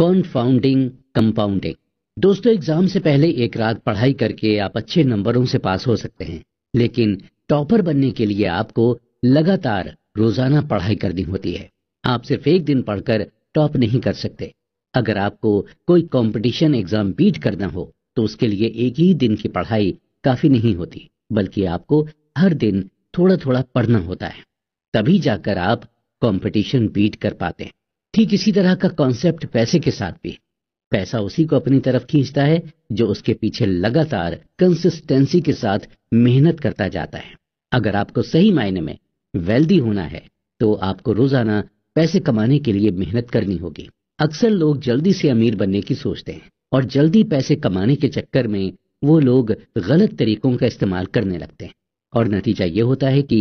कॉन्फाउंडिंग compounding दोस्तों exam से पहले एक रात पढ़ाई करके आप अच्छे नंबरों से पास हो सकते हैं लेकिन टॉपर बनने के लिए आपको लगातार रोजाना पढ़ाई करनी होती है आप सिर्फ एक दिन पढ़कर टॉप नहीं कर सकते अगर आपको कोई कंपटीशन एग्जाम बीट करना हो तो उसके लिए एक ही दिन की पढ़ाई काफी नहीं होती बल्कि आपको हर दिन थोड़ा थोड़ा पढ़ना होता है तभी जाकर आप कंपटीशन बीट कर पाते हैं ठीक इसी तरह का कॉन्सेप्ट पैसे के साथ भी पैसा उसी को अपनी तरफ खींचता है जो उसके पीछे लगातार कंसिस्टेंसी के साथ मेहनत करता जाता है अगर आपको सही मायने में वेल्दी होना है तो आपको रोजाना पैसे कमाने के लिए मेहनत करनी होगी अक्सर लोग जल्दी से अमीर बनने की सोचते हैं और जल्दी पैसे कमाने के चक्कर में वो लोग गलत तरीकों का इस्तेमाल करने लगते हैं और नतीजा ये होता है कि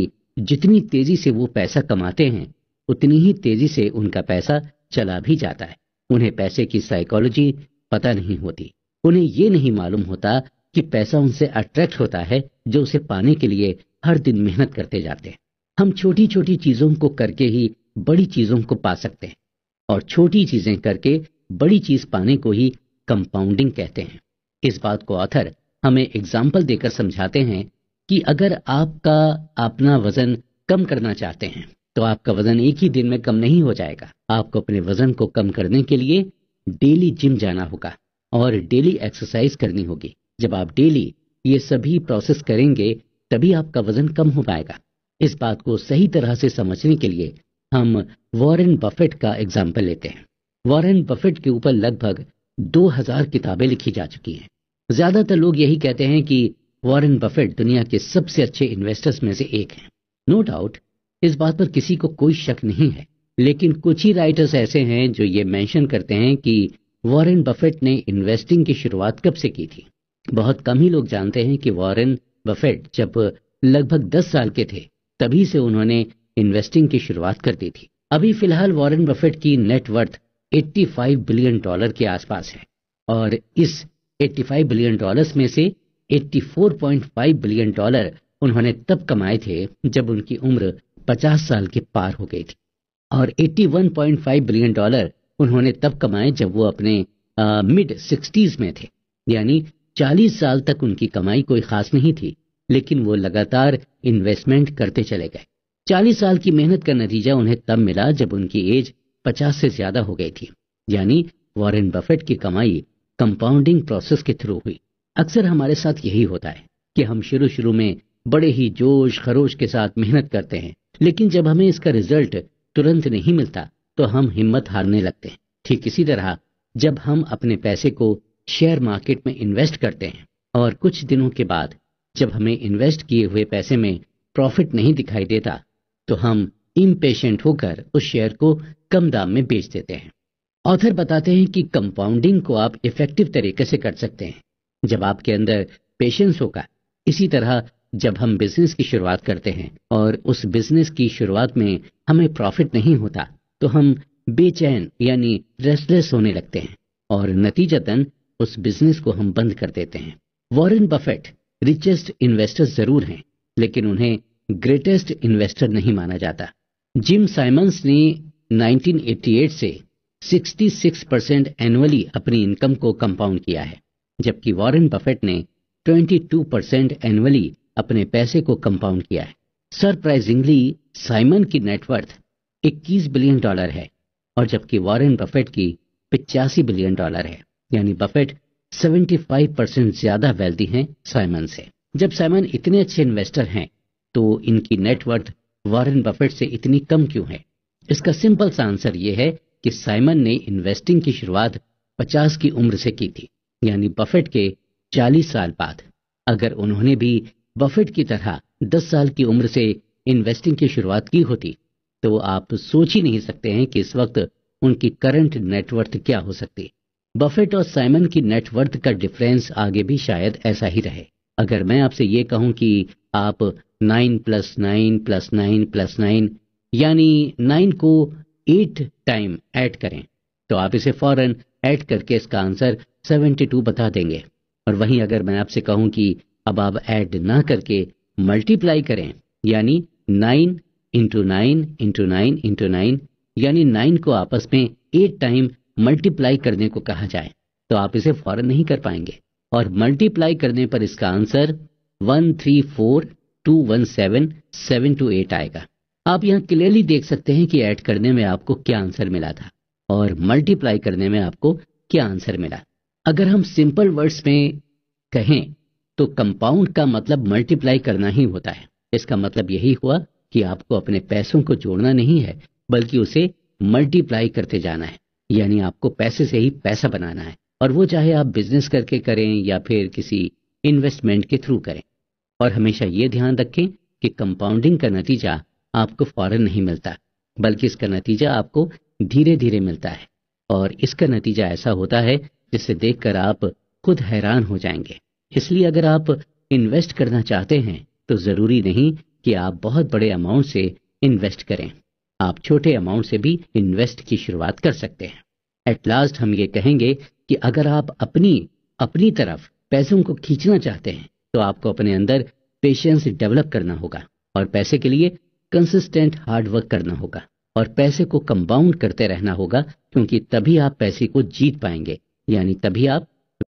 जितनी तेजी से वो पैसा कमाते हैं उतनी ही तेजी से उनका पैसा चला भी जाता है उन्हें पैसे की साइकोलॉजी पता नहीं होती उन्हें ये नहीं मालूम होता कि पैसा उनसे अट्रैक्ट होता है जो उसे पाने के लिए हर दिन मेहनत करते जाते हैं हम छोटी छोटी चीजों को करके ही बड़ी चीजों को पा सकते हैं और छोटी चीजें करके बड़ी चीज पाने को ही कंपाउंडिंग कहते हैं इस बात को ऑथर हमें एग्जाम्पल देकर समझाते हैं कि अगर आपका अपना वजन कम करना चाहते हैं तो आपका वजन एक ही दिन में कम नहीं हो जाएगा आपको अपने वजन को कम करने के लिए डेली जिम जाना होगा और डेली एक्सरसाइज करनी होगी जब आप डेली ये सभी प्रोसेस करेंगे तभी आपका वजन कम हो पाएगा इस बात को सही तरह से समझने के लिए हम वॉरेन बफेट का एग्जाम्पल लेते हैं वॉरेन बफेट के ऊपर लगभग 2000 किताबें लिखी जा चुकी हैं ज्यादातर लोग यही कहते हैं कि वॉरेन बफेट दुनिया के सबसे अच्छे इन्वेस्टर्स में से एक हैं नो डाउट इस बात पर किसी को कोई शक नहीं है लेकिन कुछ ही राइटर्स ऐसे हैं जो ये मेंशन करते हैं कि वॉरेन बफेट ने इन्वेस्टिंग की शुरुआत कब से की थी बहुत कम ही लोग जानते हैं कि वॉरेन बफेट जब लगभग 10 साल के थे तभी से उन्होंने इन्वेस्टिंग की शुरुआत कर दी थी अभी फिलहाल वॉरेन बफेट की नेटवर्थ 85 बिलियन डॉलर के आसपास है और इस 85 बिलियन डॉलर्स में से 84.5 बिलियन डॉलर उन्होंने तब कमाए थे जब उनकी उम्र पचास साल के पार हो गई थी और 81.5 बिलियन डॉलर उन्होंने तब कमाए जब वो अपने मिड सिक्सटीज में थे यानी चालीस साल तक उनकी कमाई कोई खास नहीं थी लेकिन वो लगातार इन्वेस्टमेंट करते चले गए चालीस साल की मेहनत का नतीजा उन्हें तब मिला जब उनकी एज पचास से ज्यादा हो गई थी यानी वॉरेन बफेट की कमाई कंपाउंडिंग प्रोसेस के थ्रू हुई अक्सर हमारे साथ यही होता है कि हम शुरू शुरू में बड़े ही जोश खरोश के साथ मेहनत करते हैं लेकिन जब हमें इसका रिजल्ट तुरंत नहीं मिलता तो हम हिम्मत हारने लगते हैं ठीक इसी तरह जब हम अपने पैसे को शेयर मार्केट में इन्वेस्ट करते हैं और कुछ दिनों के बाद जब हमें इन्वेस्ट किए हुए पैसे में प्रॉफिट नहीं दिखाई देता तो हम इम्पेशेंट होकर उस शेयर को कम दाम में बेच देते हैं ऑथर बताते हैं कि कंपाउंडिंग को आप इफेक्टिव तरीके से कर सकते हैं जब आपके अंदर पेशेंस होगा इसी तरह जब हम बिजनेस की शुरुआत करते हैं और उस बिजनेस की शुरुआत में हमें प्रॉफिट नहीं होता तो हम बेचैन यानी रेस्टलेस होने लगते हैं और नतीजतन उस बिजनेस को हम बंद कर देते हैं वॉरेन बफेट रिचेस्ट इन्वेस्टर जरूर हैं लेकिन उन्हें ग्रेटेस्ट इन्वेस्टर नहीं माना जाता जिम साइमंस ने 1988 से 66 परसेंट एनुअली अपनी इनकम को कंपाउंड किया है जबकि वॉरेन बफेट ने 22 परसेंट एनुअली अपने पैसे को कंपाउंड किया है सरप्राइजिंगली साइमन की नेटवर्थ 21 बिलियन डॉलर है और जबकि वॉरेन बफेट की पिचासी बिलियन डॉलर है यानी बफेट 75 परसेंट ज्यादा वेल्दी हैं साइमन से जब साइमन इतने अच्छे इन्वेस्टर हैं तो इनकी नेटवर्थ वॉरेन बफेट से इतनी कम क्यों है इसका सिंपल सा आंसर यह है कि साइमन ने इन्वेस्टिंग की शुरुआत 50 की उम्र से की थी यानी बफेट के 40 साल बाद अगर उन्होंने भी बफेट की तरह दस साल की उम्र से इन्वेस्टिंग की शुरुआत की होती तो आप सोच ही नहीं सकते हैं कि इस वक्त उनकी करंट नेटवर्थ क्या हो सकती बफेट और साइमन की नेटवर्थ का डिफरेंस आगे भी शायद ऐसा ही रहे अगर मैं आपसे ये कहूं कि आप nine plus nine plus nine plus nine यानी नाइन को एट टाइम ऐड करें तो आप इसे फौरन ऐड करके इसका आंसर सेवेंटी टू बता देंगे और वहीं अगर मैं आपसे कहूं कि अब आप ऐड ना करके मल्टीप्लाई करें यानी nine into nine into nine into nine यानी नाइन को आपस में एट टाइम मल्टीप्लाई करने को कहा जाए तो आप इसे फौरन नहीं कर पाएंगे और मल्टीप्लाई करने पर इसका answer one three four two one seven seven two eight आएगा आप यहाँ क्लियरली देख सकते हैं कि ऐड करने में आपको क्या आंसर मिला था और मल्टीप्लाई करने में आपको क्या आंसर मिला अगर हम सिंपल वर्ड्स में कहें तो कंपाउंड का मतलब मल्टीप्लाई करना ही होता है इसका मतलब यही हुआ कि आपको अपने पैसों को जोड़ना नहीं है बल्कि उसे मल्टीप्लाई करते जाना है यानी आपको पैसे से ही पैसा बनाना है और वो चाहे आप बिजनेस करके करें या फिर किसी इन्वेस्टमेंट के थ्रू करें और हमेशा ये ध्यान रखें कि कंपाउंडिंग का नतीजा आपको फौरन नहीं मिलता बल्कि इसका नतीजा आपको धीरे धीरे मिलता है और इसका नतीजा ऐसा होता है जिसे देखकर आप खुद हैरान हो जाएंगे इसलिए अगर आप इन्वेस्ट करना चाहते हैं तो ज़रूरी नहीं कि आप बहुत बड़े अमाउंट से इन्वेस्ट करें आप छोटे अमाउंट से भी इन्वेस्ट की शुरुआत कर सकते हैं एट लास्ट हम ये कहेंगे कि अगर आप अपनी अपनी तरफ पैसों को खींचना चाहते हैं तो आपको अपने अंदर पेशेंस डेवलप करना होगा और पैसे के लिए कंसिस्टेंट हार्डवर्क करना होगा और पैसे को कंपाउंड करते रहना होगा क्योंकि तभी आप पैसे को जीत पाएंगे यानी तभी आप